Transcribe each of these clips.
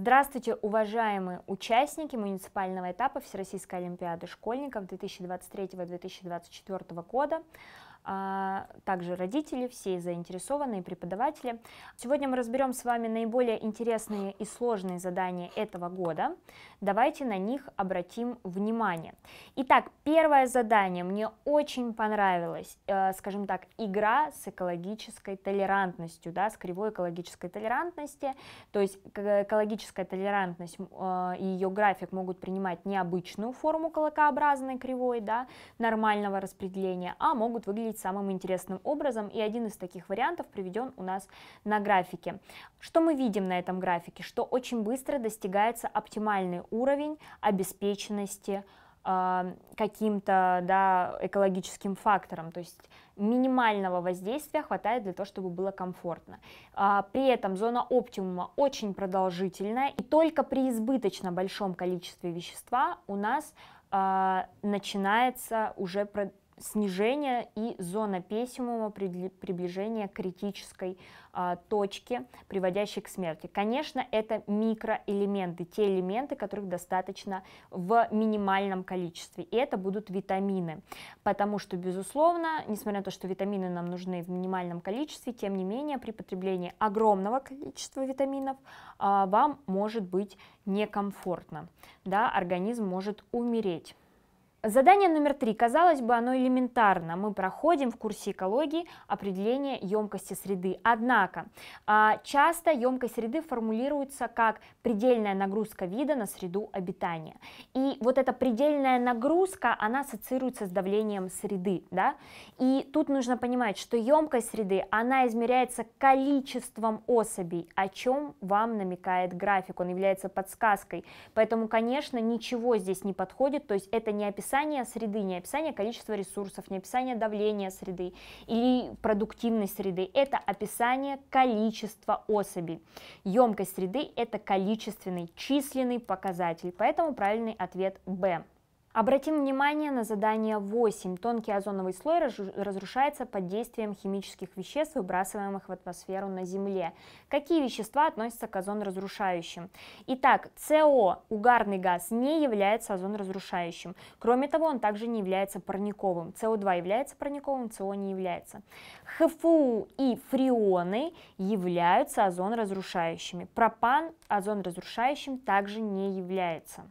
Здравствуйте, уважаемые участники муниципального этапа Всероссийской Олимпиады школьников 2023-2024 года. А, также родители, все заинтересованные преподаватели. Сегодня мы разберем с вами наиболее интересные и сложные задания этого года. Давайте на них обратим внимание. Итак, первое задание мне очень понравилось, э, скажем так, игра с экологической толерантностью, да, с кривой экологической толерантности, то есть экологическая толерантность э, и ее график могут принимать необычную форму колокообразной кривой, да, нормального распределения, а могут выглядеть самым интересным образом, и один из таких вариантов приведен у нас на графике. Что мы видим на этом графике? Что очень быстро достигается оптимальный уровень обеспеченности а, каким-то да, экологическим фактором, то есть минимального воздействия хватает для того, чтобы было комфортно. А, при этом зона оптимума очень продолжительная, и только при избыточно большом количестве вещества у нас а, начинается уже снижения и зона пессимума приближения к критической а, точке, приводящей к смерти. Конечно, это микроэлементы, те элементы, которых достаточно в минимальном количестве. И это будут витамины, потому что, безусловно, несмотря на то, что витамины нам нужны в минимальном количестве, тем не менее при потреблении огромного количества витаминов а, вам может быть некомфортно, да, организм может умереть. Задание номер три. Казалось бы, оно элементарно. Мы проходим в курсе экологии определение емкости среды. Однако, а, часто емкость среды формулируется как предельная нагрузка вида на среду обитания. И вот эта предельная нагрузка, она ассоциируется с давлением среды. Да? И тут нужно понимать, что емкость среды, она измеряется количеством особей, о чем вам намекает график. Он является подсказкой. Поэтому, конечно, ничего здесь не подходит. То есть это не описание описание среды, не описание количества ресурсов, не описание давления среды или продуктивной среды, это описание количества особей. Емкость среды – это количественный, численный показатель, поэтому правильный ответ – Б. Обратим внимание на задание 8. Тонкий озоновый слой разрушается под действием химических веществ, выбрасываемых в атмосферу на Земле. Какие вещества относятся к озоноразрушающим? Итак, СО, угарный газ, не является озоноразрушающим. Кроме того, он также не является парниковым. СО2 является парниковым, СО не является. ХФУ и фреоны являются озоноразрушающими. Пропан озоноразрушающим также не является.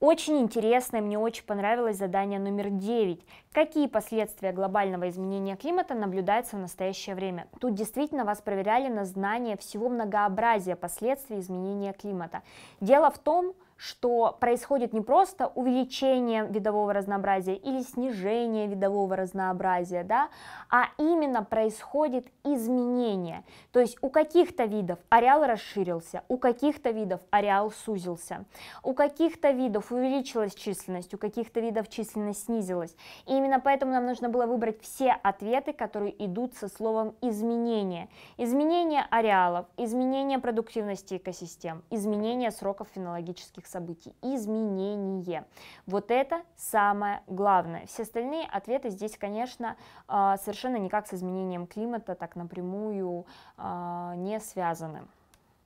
Очень интересное, мне очень понравилось задание номер 9. Какие последствия глобального изменения климата наблюдаются в настоящее время? Тут действительно вас проверяли на знание всего многообразия последствий изменения климата. Дело в том, что что происходит не просто увеличение видового разнообразия или снижение видового разнообразия, да, а именно происходит изменение. То есть у каких-то видов ареал расширился, у каких-то видов ареал сузился, у каких-то видов увеличилась численность, у каких-то видов численность снизилась. И именно поэтому нам нужно было выбрать все ответы, которые идут со словом изменение. Изменение ареалов, изменение продуктивности экосистем, изменение сроков фенологических событий, изменение. Вот это самое главное. Все остальные ответы здесь, конечно, а, совершенно никак с изменением климата так напрямую а, не связаны.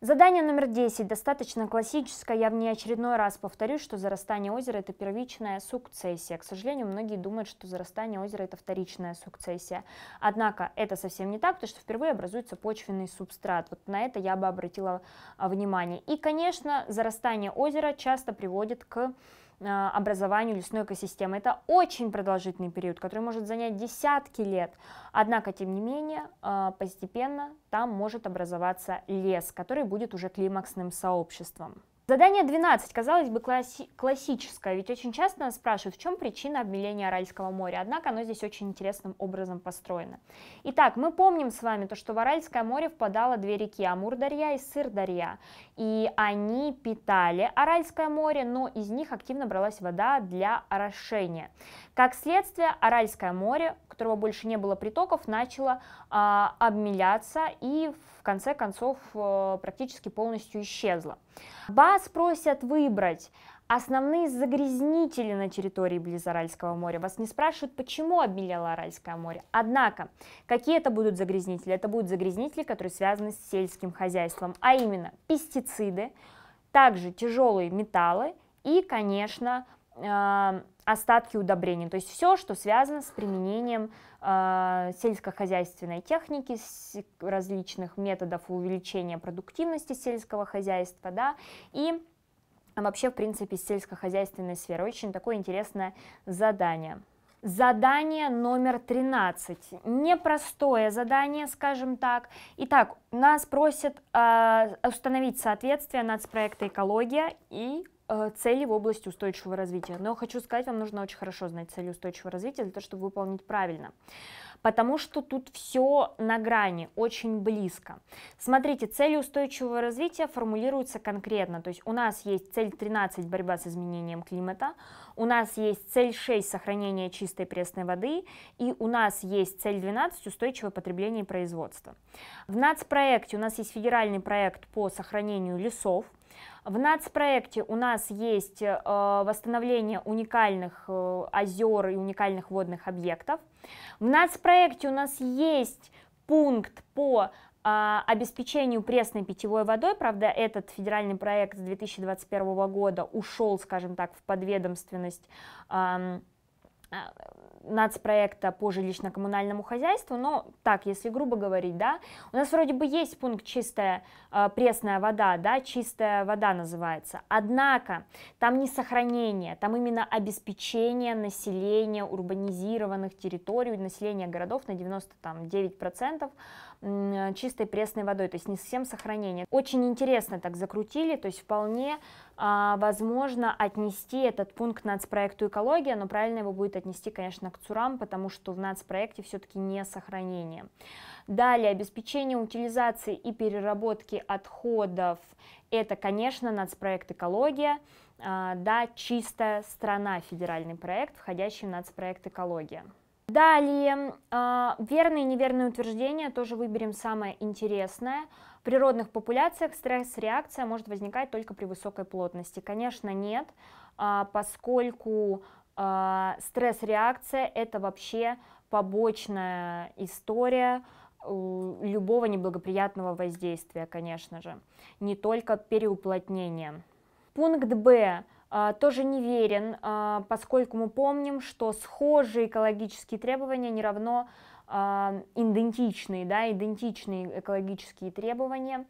Задание номер 10 достаточно классическое. Я в очередной раз повторюсь, что зарастание озера – это первичная сукцессия. К сожалению, многие думают, что зарастание озера – это вторичная сукцессия. Однако это совсем не так, потому что впервые образуется почвенный субстрат. Вот на это я бы обратила а, внимание. И, конечно, зарастание озера часто приводит к а, образованию лесной экосистемы. Это очень продолжительный период, который может занять десятки лет. Однако, тем не менее, а, постепенно там может образоваться лес, который будет уже климаксным сообществом. Задание 12, казалось бы, класси- классическое, ведь очень часто нас спрашивают, в чем причина обмеления Аральского моря, однако оно здесь очень интересным образом построено. Итак, мы помним с вами то, что в Аральское море впадало две реки, Амур-Дарья и Сыр-Дарья, и они питали Аральское море, но из них активно бралась вода для орошения. Как следствие, Аральское море, у которого больше не было притоков, начало э, обмеляться и в конце концов э, практически полностью исчезло. Вас просят выбрать основные загрязнители на территории близ Аральского моря. Вас не спрашивают, почему обмелело Аральское море. Однако, какие это будут загрязнители? Это будут загрязнители, которые связаны с сельским хозяйством, а именно пестициды, также тяжелые металлы и, конечно, э остатки удобрений, то есть все, что связано с применением э, сельскохозяйственной техники, с различных методов увеличения продуктивности сельского хозяйства, да, и вообще, в принципе, с сельскохозяйственной сферы. Очень такое интересное задание. Задание номер 13. Непростое задание, скажем так. Итак, нас просят э, установить соответствие нацпроекта «Экология» и Э, цели в области устойчивого развития. Но хочу сказать, вам нужно очень хорошо знать цели устойчивого развития для того, чтобы выполнить правильно. Потому что тут все на грани, очень близко. Смотрите, цели устойчивого развития формулируются конкретно. То есть у нас есть цель 13 – борьба с изменением климата, у нас есть цель 6 – сохранение чистой пресной воды, и у нас есть цель 12 – устойчивое потребление и производство. В нацпроекте у нас есть федеральный проект по сохранению лесов, в нацпроекте у нас есть э, восстановление уникальных э, озер и уникальных водных объектов. В нацпроекте у нас есть пункт по а, обеспечению пресной питьевой водой. Правда, этот федеральный проект с 2021 года ушел, скажем так, в подведомственность а, нацпроекта по жилищно-коммунальному хозяйству, но так, если грубо говорить, да, у нас вроде бы есть пункт чистая э, пресная вода, да, чистая вода называется, однако там не сохранение, там именно обеспечение населения урбанизированных территорий, населения городов на 99% Э, чистой пресной водой, то есть не совсем сохранение. Очень интересно так закрутили, то есть вполне а, возможно отнести этот пункт нацпроекту экология, но правильно его будет отнести, конечно, к ЦУРАМ, потому что в нацпроекте все-таки не сохранение. Далее, обеспечение утилизации и переработки отходов, это, конечно, нацпроект экология, а, да, чистая страна, федеральный проект, входящий в нацпроект экология. Далее, а, верные и неверные утверждения, тоже выберем самое интересное. В природных популяциях стресс-реакция может возникать только при высокой плотности. Конечно, нет, а, поскольку а, стресс-реакция – это вообще побочная история, любого неблагоприятного воздействия, конечно же, не только переуплотнения. Пункт Б. А, тоже не верен, а, поскольку мы помним, что схожие экологические требования не равно а, идентичные, да, идентичные экологические требования.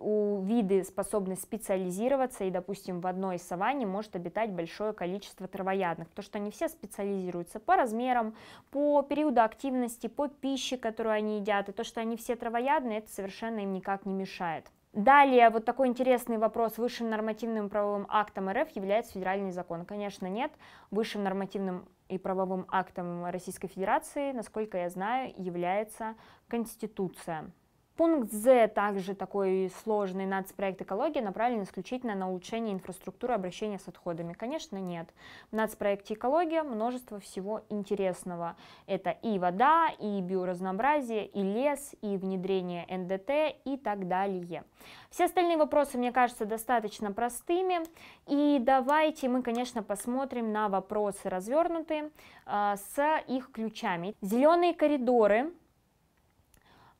У виды способны специализироваться, и, допустим, в одной саванне может обитать большое количество травоядных, потому что они все специализируются по размерам, по периоду активности, по пище, которую они едят, и то, что они все травоядные, это совершенно им никак не мешает. Далее, вот такой интересный вопрос. Высшим нормативным правовым актом РФ является федеральный закон? Конечно, нет. Высшим нормативным и правовым актом Российской Федерации, насколько я знаю, является Конституция. Пункт З, также такой сложный нацпроект экологии, направлен исключительно на улучшение инфраструктуры обращения с отходами. Конечно, нет. В нацпроекте экология множество всего интересного. Это и вода, и биоразнообразие, и лес, и внедрение НДТ и так далее. Все остальные вопросы, мне кажется, достаточно простыми. И давайте мы, конечно, посмотрим на вопросы развернутые а, с их ключами. Зеленые коридоры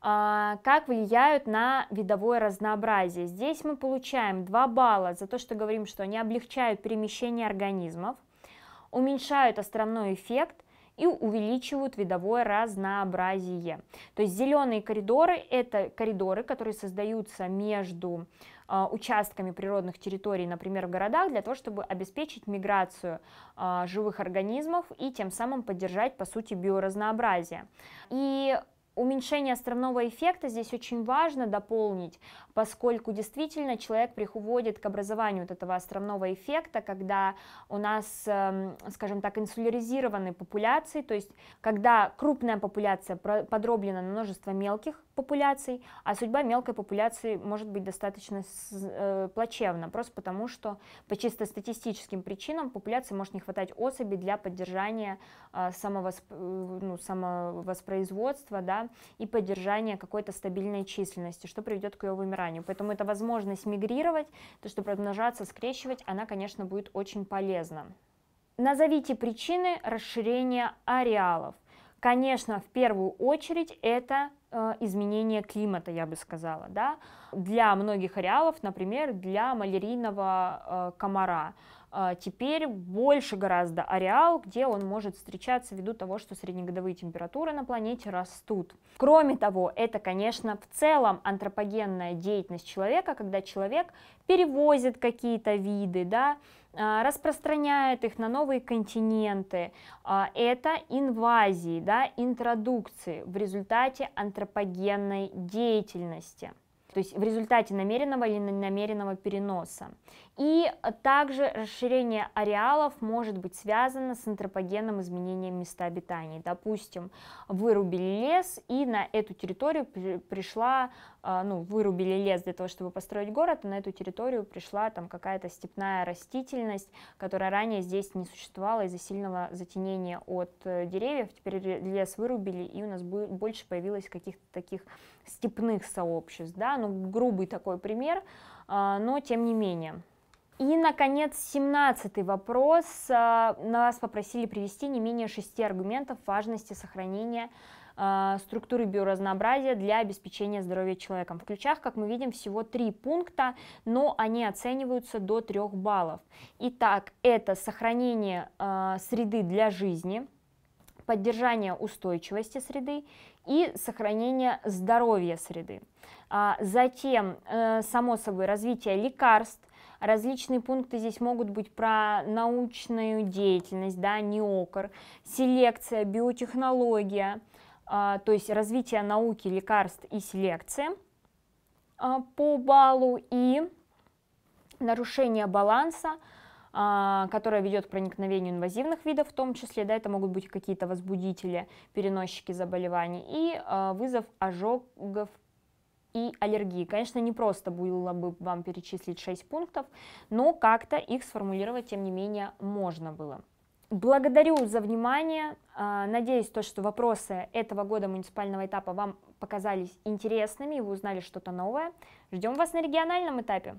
а, как влияют на видовое разнообразие. Здесь мы получаем 2 балла за то, что говорим, что они облегчают перемещение организмов, уменьшают островной эффект и увеличивают видовое разнообразие. То есть зеленые коридоры – это коридоры, которые создаются между а, участками природных территорий, например, в городах, для того, чтобы обеспечить миграцию а, живых организмов и тем самым поддержать, по сути, биоразнообразие. И Уменьшение островного эффекта здесь очень важно дополнить, поскольку действительно человек приходит к образованию вот этого островного эффекта, когда у нас, эм, скажем так, инсуляризированы популяции, то есть когда крупная популяция подроблена на множество мелких популяций, а судьба мелкой популяции может быть достаточно э, плачевна, просто потому что по чисто статистическим причинам популяции может не хватать особей для поддержания э, самовосп... Э, ну, самовоспроизводства да, и поддержания какой-то стабильной численности, что приведет к ее вымиранию. Поэтому эта возможность мигрировать, то, что размножаться, скрещивать, она, конечно, будет очень полезна. Назовите причины расширения ареалов. Конечно, в первую очередь это Э, изменение климата, я бы сказала, да, для многих ареалов, например, для малярийного э, комара. Э, теперь больше гораздо ареал, где он может встречаться ввиду того, что среднегодовые температуры на планете растут. Кроме того, это, конечно, в целом антропогенная деятельность человека, когда человек перевозит какие-то виды, да, э, распространяет их на новые континенты. Это инвазии, да, интродукции в результате антропогенной деятельности то есть в результате намеренного или намеренного переноса. И э, также расширение ареалов может быть связано с антропогенным изменением места обитания. Допустим, вырубили лес, и на эту территорию пришла а, ну, вырубили лес для того, чтобы построить город, и на эту территорию пришла там какая-то степная растительность, которая ранее здесь не существовала из-за сильного затенения от э, деревьев. Теперь лес вырубили, и у нас больше появилось каких-то таких степных сообществ, да, ну, грубый такой пример, а, но тем не менее. И, наконец, семнадцатый вопрос. А, нас попросили привести не менее шести аргументов важности сохранения а, структуры биоразнообразия для обеспечения здоровья человеком. В ключах, как мы видим, всего три пункта, но они оцениваются до трех баллов. Итак, это сохранение а, среды для жизни, поддержание устойчивости среды и сохранение здоровья среды. А, затем, э, само собой, развитие лекарств, Различные пункты здесь могут быть про научную деятельность, да, неокр, селекция, биотехнология, а, то есть развитие науки, лекарств и селекции а, по баллу и нарушение баланса, а, которое ведет к проникновению инвазивных видов в том числе, да, это могут быть какие-то возбудители, переносчики заболеваний и вызов ожогов и аллергии. Конечно, не просто было бы вам перечислить 6 пунктов, но как-то их сформулировать, тем не менее, можно было. Благодарю за внимание. А, надеюсь, то, что вопросы этого года муниципального этапа вам показались интересными и вы узнали что-то новое. Ждем вас на региональном этапе.